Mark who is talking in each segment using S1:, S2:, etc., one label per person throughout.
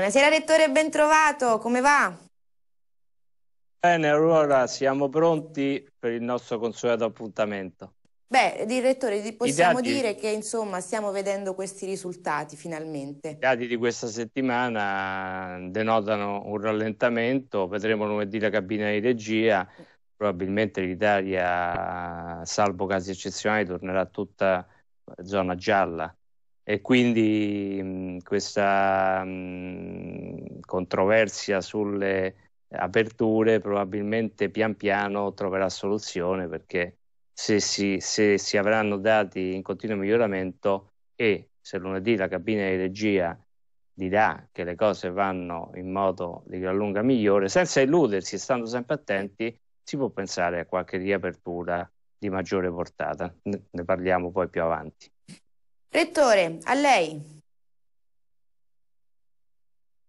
S1: Buonasera Rettore, ben trovato, come va?
S2: Bene, allora siamo pronti per il nostro consueto appuntamento.
S1: Beh, direttore, possiamo dire che insomma stiamo vedendo questi risultati finalmente. I
S2: dati di questa settimana denotano un rallentamento, vedremo lunedì la cabina di regia, probabilmente l'Italia, salvo casi eccezionali, tornerà tutta zona gialla e quindi mh, questa mh, controversia sulle aperture probabilmente pian piano troverà soluzione perché se si, se si avranno dati in continuo miglioramento e se lunedì la cabina di regia dirà che le cose vanno in modo di gran lunga migliore, senza illudersi e stando sempre attenti, si può pensare a qualche riapertura di maggiore portata. Ne parliamo poi più avanti.
S1: Rettore, a lei.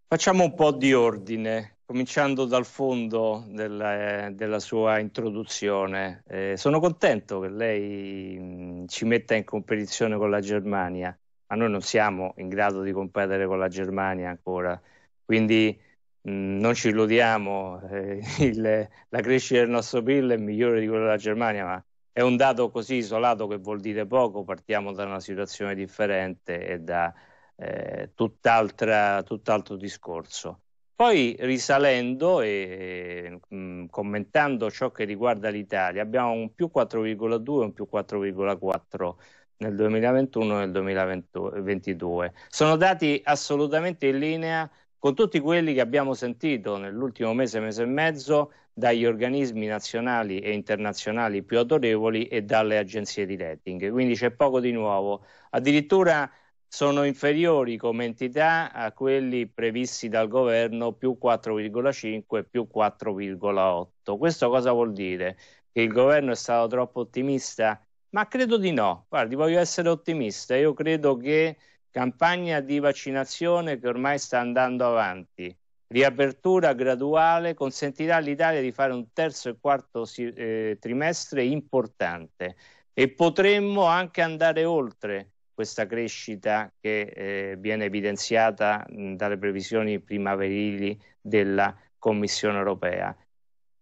S2: Facciamo un po' di ordine, cominciando dal fondo della, eh, della sua introduzione. Eh, sono contento che lei mm, ci metta in competizione con la Germania, ma noi non siamo in grado di competere con la Germania ancora. Quindi mh, mm, non ci illudiamo, eh, il, la crescita del nostro PIL è migliore di quella della Germania, ma è un dato così isolato che vuol dire poco, partiamo da una situazione differente e da eh, tutt'altro discorso. Poi risalendo e mh, mm, commentando ciò che riguarda l'Italia, abbiamo un più 4,2 e un più 4,4 nel 2021 e nel 2022. Sono dati assolutamente in linea con tutti quelli che abbiamo sentito nell'ultimo mese, mese e mezzo, dagli organismi nazionali e internazionali più autorevoli e dalle agenzie di rating. Quindi c'è poco di nuovo. Addirittura sono inferiori come entità a quelli previsti dal governo più 4,5 più 4,8. Questo cosa vuol dire? Che il governo è stato troppo ottimista? Ma credo di no. Guardi, voglio essere ottimista. Io credo che campagna di vaccinazione che ormai sta andando avanti. Riapertura graduale consentirà all'Italia di fare un terzo e quarto eh, trimestre importante e potremmo anche andare oltre questa crescita che eh, viene evidenziata mh, dalle previsioni primaverili della Commissione europea.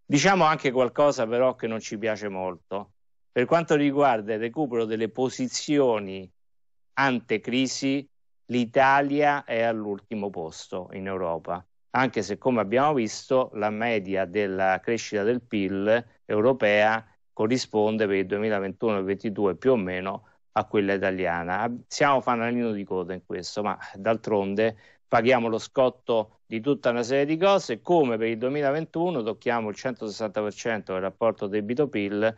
S2: Diciamo anche qualcosa però che non ci piace molto. Per quanto riguarda il recupero delle posizioni ante crisi l'Italia è all'ultimo posto in Europa, anche se come abbiamo visto la media della crescita del PIL europea corrisponde per il 2021 e 2022 più o meno a quella italiana. Siamo fanalino di coda in questo, ma d'altronde paghiamo lo scotto di tutta una serie di cose, come per il 2021 tocchiamo il 160% del rapporto debito-PIL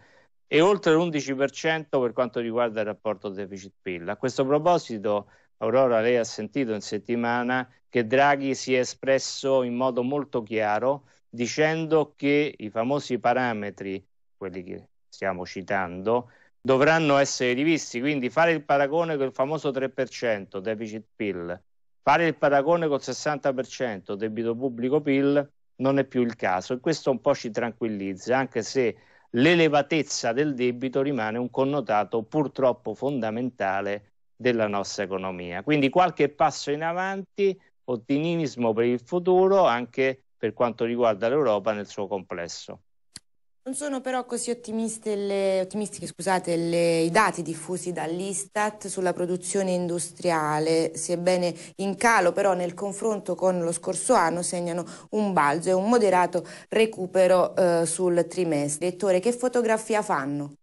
S2: e oltre l'11% per quanto riguarda il rapporto deficit-PIL. A questo proposito, Aurora, lei ha sentito in settimana che Draghi si è espresso in modo molto chiaro dicendo che i famosi parametri, quelli che stiamo citando, dovranno essere rivisti. Quindi fare il paragone col famoso 3% deficit PIL, fare il paragone col 60% debito pubblico PIL non è più il caso e questo un po' ci tranquillizza, anche se l'elevatezza del debito rimane un connotato purtroppo fondamentale della nostra economia. Quindi qualche passo in avanti, ottimismo per il futuro anche per quanto riguarda l'Europa nel suo complesso.
S1: Non sono però così le, ottimistiche scusate, le, i dati diffusi dall'Istat sulla produzione industriale, sebbene in calo però nel confronto con lo scorso anno segnano un balzo e un moderato recupero eh, sul trimestre. Ettore, che fotografia fanno?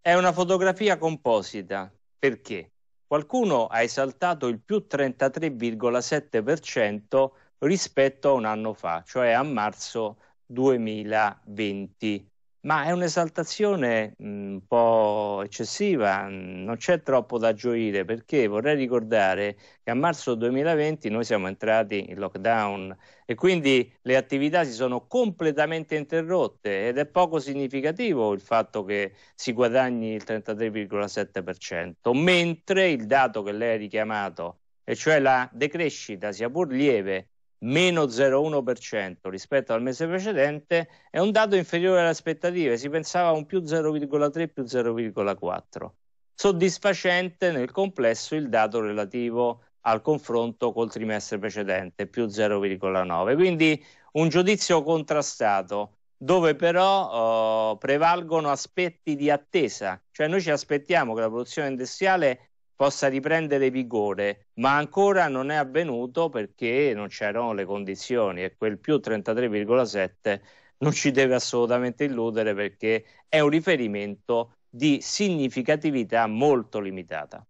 S2: È una fotografia composita perché qualcuno ha esaltato il più 33,7% rispetto a un anno fa, cioè a marzo 2020 ma è un'esaltazione mm, un po' eccessiva, mm, non c'è troppo da gioire perché vorrei ricordare che a marzo 2020 noi siamo entrati in lockdown e quindi le attività si sono completamente interrotte ed è poco significativo il fatto che si guadagni il 33,7%, mentre il dato che lei ha richiamato, e cioè la decrescita sia pur lieve meno 0,1% rispetto al mese precedente, è un dato inferiore alle aspettative, si pensava a un più 0,3 più 0,4. Soddisfacente nel complesso il dato relativo al confronto col trimestre precedente, più 0,9. Quindi un giudizio contrastato dove però eh, prevalgono aspetti di attesa, cioè noi ci aspettiamo che la produzione industriale possa riprendere vigore, ma ancora non è avvenuto perché non c'erano le condizioni e quel più 33,7 non ci deve assolutamente illudere perché è un riferimento di significatività molto
S1: limitata.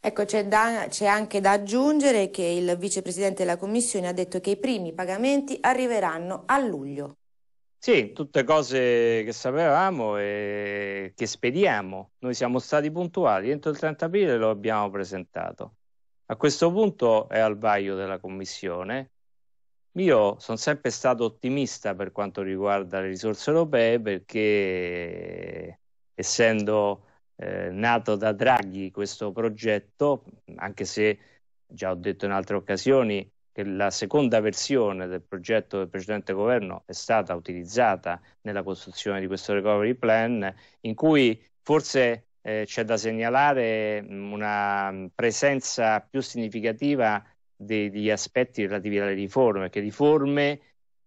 S1: Ecco, c'è, da, c'è, anche da aggiungere che il vicepresidente della Commissione ha detto che i primi pagamenti arriveranno a luglio.
S2: Sì, tutte cose che sapevamo e che spediamo. Noi siamo stati puntuali, entro il 30 aprile lo abbiamo presentato. A questo punto è al vaglio della Commissione. Io sono sempre stato ottimista per quanto riguarda le risorse europee perché essendo eh, nato da Draghi questo progetto, anche se già ho detto in altre occasioni, che la seconda versione del progetto del precedente governo è stata utilizzata nella costruzione di questo recovery plan, in cui forse eh, c'è da segnalare una presenza più significativa degli aspetti relativi alle riforme, che riforme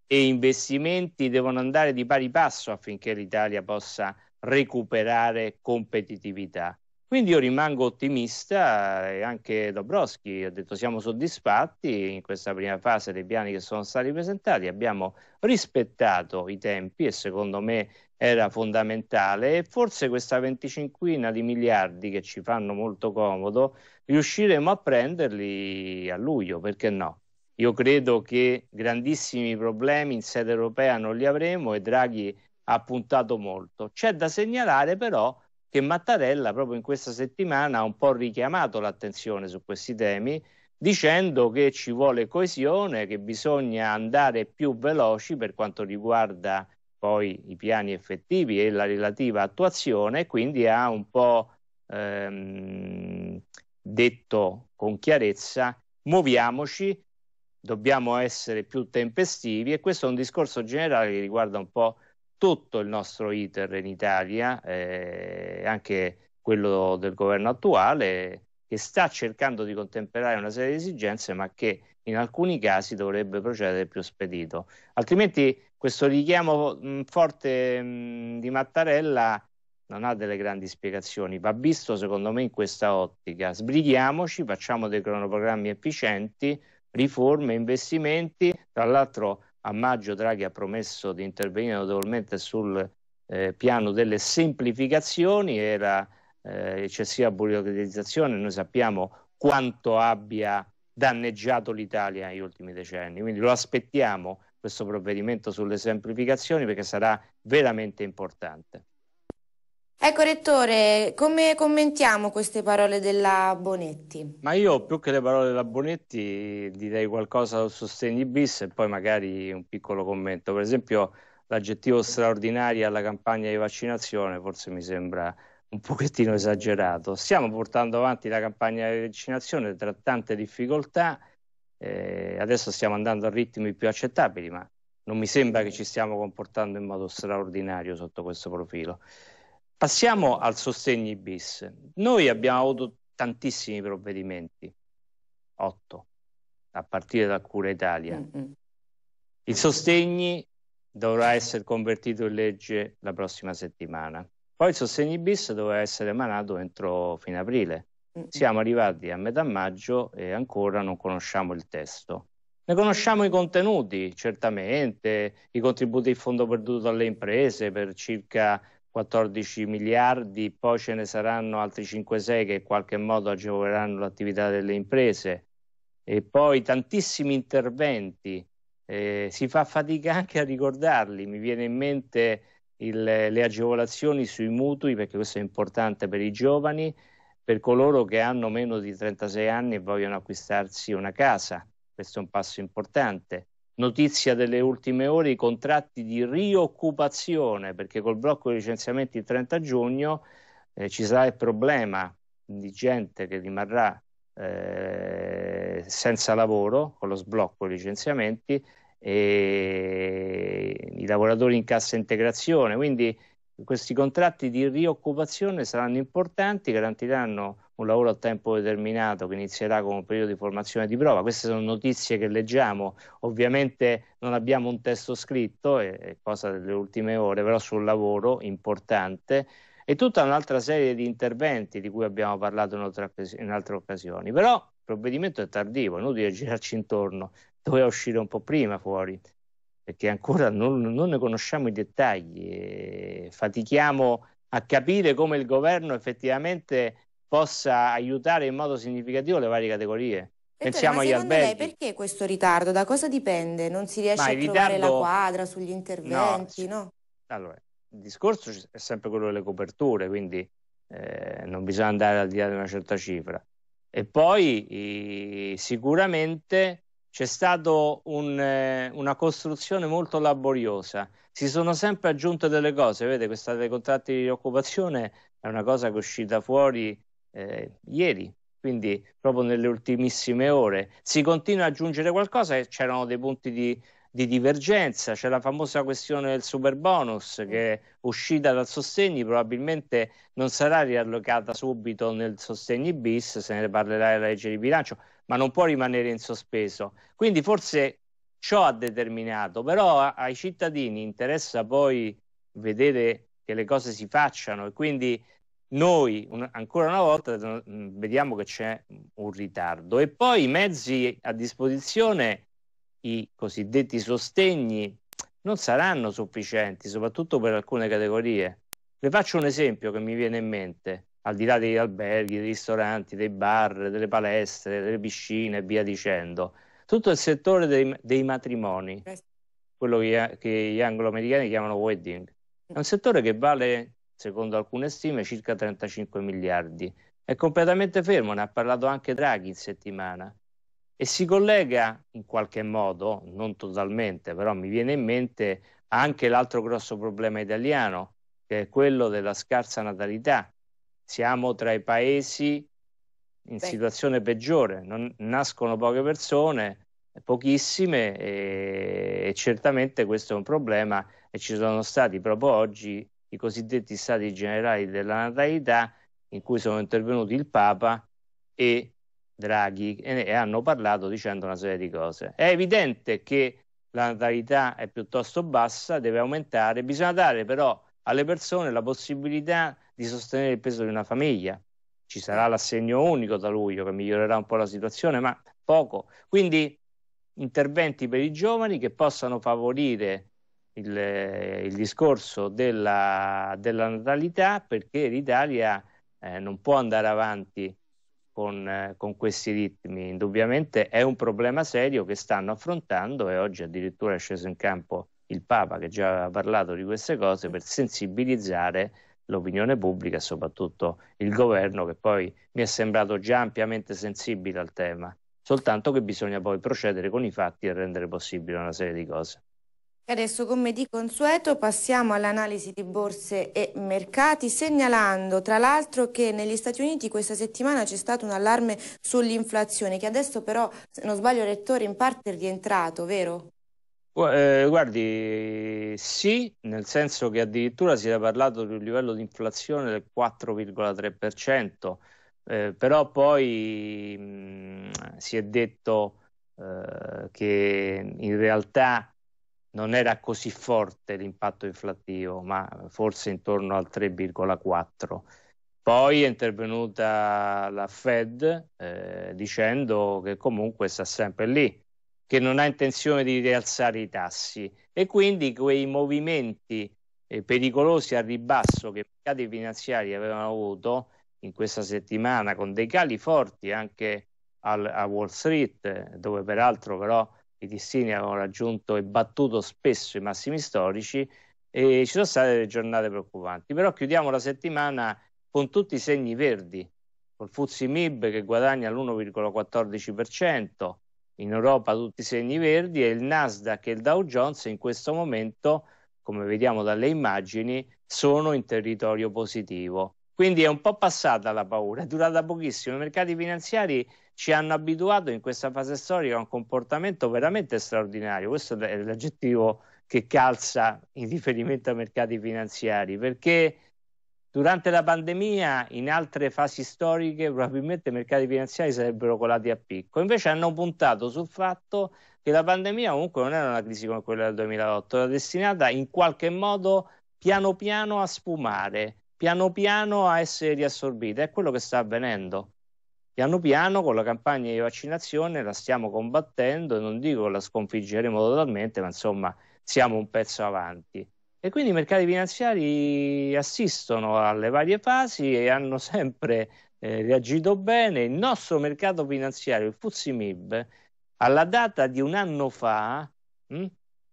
S2: e investimenti devono andare di pari passo affinché l'Italia possa recuperare competitività. Quindi io rimango ottimista e anche Dobrowski ha detto siamo soddisfatti in questa prima fase dei piani che sono stati presentati, abbiamo rispettato i tempi e secondo me era fondamentale e forse questa venticinquina di miliardi che ci fanno molto comodo riusciremo a prenderli a luglio, perché no? Io credo che grandissimi problemi in sede europea non li avremo e Draghi ha puntato molto. C'è da segnalare però che Mattarella proprio in questa settimana ha un po' richiamato l'attenzione su questi temi dicendo che ci vuole coesione, che bisogna andare più veloci per quanto riguarda poi i piani effettivi e la relativa attuazione, quindi ha un po' ehm, detto con chiarezza muoviamoci, dobbiamo essere più tempestivi e questo è un discorso generale che riguarda un po' tutto il nostro iter in Italia, eh, anche quello del governo attuale, che sta cercando di contemperare una serie di esigenze, ma che in alcuni casi dovrebbe procedere più spedito. Altrimenti questo richiamo mh, mm, forte mh, mm, di Mattarella non ha delle grandi spiegazioni, va visto secondo me in questa ottica. Sbrighiamoci, facciamo dei cronoprogrammi efficienti, riforme, investimenti, tra l'altro a maggio Draghi ha promesso di intervenire notevolmente sul eh, piano delle semplificazioni e la eh, eccessiva burocratizzazione, noi sappiamo quanto abbia danneggiato l'Italia negli ultimi decenni, quindi lo aspettiamo questo provvedimento sulle semplificazioni perché sarà veramente importante.
S1: Ecco Rettore, come commentiamo queste parole della Bonetti?
S2: Ma io più che le parole della Bonetti direi qualcosa sul sostegno bis e poi magari un piccolo commento. Per esempio l'aggettivo straordinario alla campagna di vaccinazione forse mi sembra un pochettino esagerato. Stiamo portando avanti la campagna di vaccinazione tra tante difficoltà, eh, adesso stiamo andando a ritmi più accettabili, ma non mi sembra che ci stiamo comportando in modo straordinario sotto questo profilo. Passiamo al sostegni bis. Noi abbiamo avuto tantissimi provvedimenti, otto, a partire da Cura Italia. Mm-hmm. Il sostegni dovrà essere convertito in legge la prossima settimana. Poi il sostegni bis dovrà essere emanato entro fine aprile. Mm-hmm. Siamo arrivati a metà maggio e ancora non conosciamo il testo. Ne conosciamo i contenuti, certamente, i contributi in fondo perduto alle imprese per circa 14 miliardi, poi ce ne saranno altri 5-6 che in qualche modo agevoleranno l'attività delle imprese e poi tantissimi interventi. Eh, si fa fatica anche a ricordarli, mi viene in mente il, le agevolazioni sui mutui perché questo è importante per i giovani, per coloro che hanno meno di 36 anni e vogliono acquistarsi una casa, questo è un passo importante notizia delle ultime ore, i contratti di rioccupazione, perché col blocco dei licenziamenti il 30 giugno eh, ci sarà il problema di gente che rimarrà eh, senza lavoro con lo sblocco dei licenziamenti e i lavoratori in cassa integrazione. Quindi questi contratti di rioccupazione saranno importanti, garantiranno un lavoro a tempo determinato che inizierà con un periodo di formazione di prova. Queste sono notizie che leggiamo, ovviamente non abbiamo un testo scritto, è cosa delle ultime ore, però sul lavoro importante e tutta un'altra serie di interventi di cui abbiamo parlato in, altre occasioni. Però il provvedimento è tardivo, è inutile girarci intorno, doveva uscire un po' prima fuori, perché ancora non, non ne conosciamo i dettagli, fatichiamo a capire come il governo effettivamente possa aiutare in modo significativo le varie categorie. Pensiamo ma agli alberghi. Lei
S1: perché questo ritardo? Da cosa dipende? Non si riesce ma a trovare ritardo... la quadra sugli interventi? No. no?
S2: Allora, il discorso è sempre quello delle coperture, quindi eh, non bisogna andare al di là di una certa cifra. E poi eh, sicuramente c'è stata un, eh, una costruzione molto laboriosa. Si sono sempre aggiunte delle cose, vedete, questa dei contratti di occupazione è una cosa che è uscita fuori eh, ieri, quindi proprio nelle ultimissime ore. Si continua ad aggiungere qualcosa e eh, c'erano dei punti di, di divergenza, c'è la famosa questione del super bonus che uscita dal sostegno probabilmente non sarà riallocata subito nel sostegno bis, se ne parlerà la legge di bilancio, ma non può rimanere in sospeso. Quindi forse ciò ha determinato, però ai cittadini interessa poi vedere che le cose si facciano e quindi noi un, ancora una volta vediamo che c'è un ritardo e poi i mezzi a disposizione, i cosiddetti sostegni, non saranno sufficienti, soprattutto per alcune categorie. Le faccio un esempio che mi viene in mente, al di là degli alberghi, dei ristoranti, dei bar, delle palestre, delle piscine e via dicendo, tutto il settore dei, dei matrimoni, quello che, che gli anglo-americani chiamano wedding, è un eh. settore che vale secondo alcune stime circa 35 miliardi. È completamente fermo, ne ha parlato anche Draghi in settimana e si collega in qualche modo, non totalmente, però mi viene in mente anche l'altro grosso problema italiano, che è quello della scarsa natalità. Siamo tra i paesi in Beh. situazione peggiore, non, nascono poche persone, pochissime e, e certamente questo è un problema e ci sono stati proprio oggi i cosiddetti stati generali della natalità in cui sono intervenuti il Papa e Draghi e, e hanno parlato dicendo una serie di cose. È evidente che la natalità è piuttosto bassa, deve aumentare, bisogna dare però alle persone la possibilità di sostenere il peso di una famiglia. Ci sarà l'assegno unico da luglio che migliorerà un po' la situazione, ma poco. Quindi interventi per i giovani che possano favorire il, il discorso della, della, natalità perché l'Italia eh, non può andare avanti con, eh, con, questi ritmi. Indubbiamente è un problema serio che stanno affrontando e oggi addirittura è sceso in campo il Papa che già aveva parlato di queste cose per sensibilizzare l'opinione pubblica e soprattutto il governo che poi mi è sembrato già ampiamente sensibile al tema, soltanto che bisogna poi procedere con i fatti e rendere possibile una serie di cose.
S1: Adesso come di consueto passiamo all'analisi di borse e mercati segnalando tra l'altro che negli Stati Uniti questa settimana c'è stato un allarme sull'inflazione che adesso però se non sbaglio Rettore in parte è rientrato, vero?
S2: Eh, guardi, sì, nel senso che addirittura si è parlato di un livello di inflazione del 4,3%, eh, però poi mh, mm, si è detto eh, che in realtà non era così forte l'impatto inflattivo, ma forse intorno al 3,4. Poi è intervenuta la Fed eh, dicendo che comunque sta sempre lì, che non ha intenzione di rialzare i tassi e quindi quei movimenti eh, pericolosi al ribasso che i mercati finanziari avevano avuto in questa settimana con dei cali forti anche al, a Wall Street, dove peraltro però i Tissini avevano raggiunto e battuto spesso i massimi storici e ci sono state delle giornate preoccupanti. Però chiudiamo la settimana con tutti i segni verdi, col Fuzzi Mib che guadagna l'1,14%, in Europa tutti i segni verdi e il Nasdaq e il Dow Jones in questo momento, come vediamo dalle immagini, sono in territorio positivo. Quindi è un po' passata la paura, è durata pochissimo. I mercati finanziari ci hanno abituato in questa fase storica a un comportamento veramente straordinario. Questo è l'aggettivo che calza in riferimento ai mercati finanziari, perché durante la pandemia, in altre fasi storiche, probabilmente i mercati finanziari sarebbero colati a picco. Invece hanno puntato sul fatto che la pandemia comunque non era una crisi come quella del 2008, era destinata in qualche modo piano piano a sfumare, piano piano a essere riassorbita. È quello che sta avvenendo piano piano con la campagna di vaccinazione la stiamo combattendo e non dico la sconfiggeremo totalmente, ma insomma siamo un pezzo avanti. E quindi i mercati finanziari assistono alle varie fasi e hanno sempre eh, reagito bene. Il nostro mercato finanziario, il FUZIMIB, alla data di un anno fa mh, hm,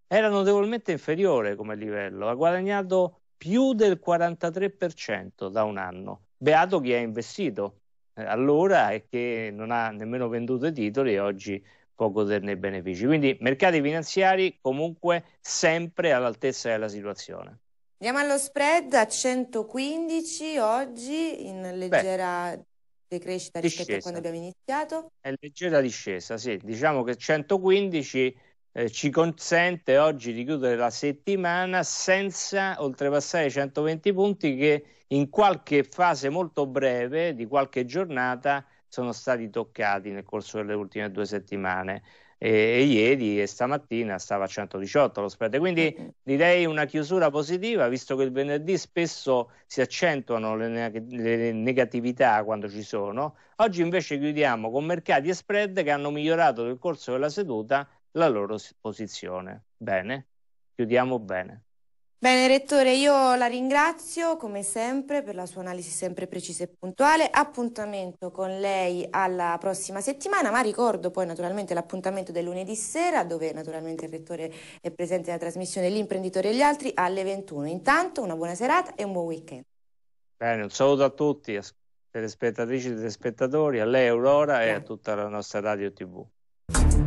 S2: era notevolmente inferiore come livello, ha guadagnato più del 43% da un anno. Beato chi ha investito, eh, allora e che non ha nemmeno venduto i titoli e oggi può goderne i benefici. Quindi mercati finanziari comunque sempre all'altezza della situazione.
S1: Andiamo allo spread a 115 oggi in leggera Beh, decrescita rispetto discesa. a quando abbiamo iniziato.
S2: È leggera discesa, sì, diciamo che 115 eh, ci consente oggi di chiudere la settimana senza oltrepassare i 120 punti che in qualche fase molto breve di qualche giornata sono stati toccati nel corso delle ultime due settimane. E, e ieri e stamattina stava a 118 lo spread. Quindi direi una chiusura positiva, visto che il venerdì spesso si accentuano le, ne- le negatività quando ci sono. Oggi invece chiudiamo con mercati e spread che hanno migliorato nel corso della seduta la loro posizione. Bene, chiudiamo bene.
S1: Bene, Rettore, io la ringrazio come sempre per la sua analisi sempre precisa e puntuale. Appuntamento con lei alla prossima settimana, ma ricordo poi naturalmente l'appuntamento del lunedì sera, dove naturalmente il Rettore è presente nella trasmissione L'imprenditore e gli altri alle 21. Intanto una buona serata e un buon weekend.
S2: Bene, un saluto a tutti, telespettatrici e telespettatori, a lei Aurora Bene. e a tutta la nostra radio TV.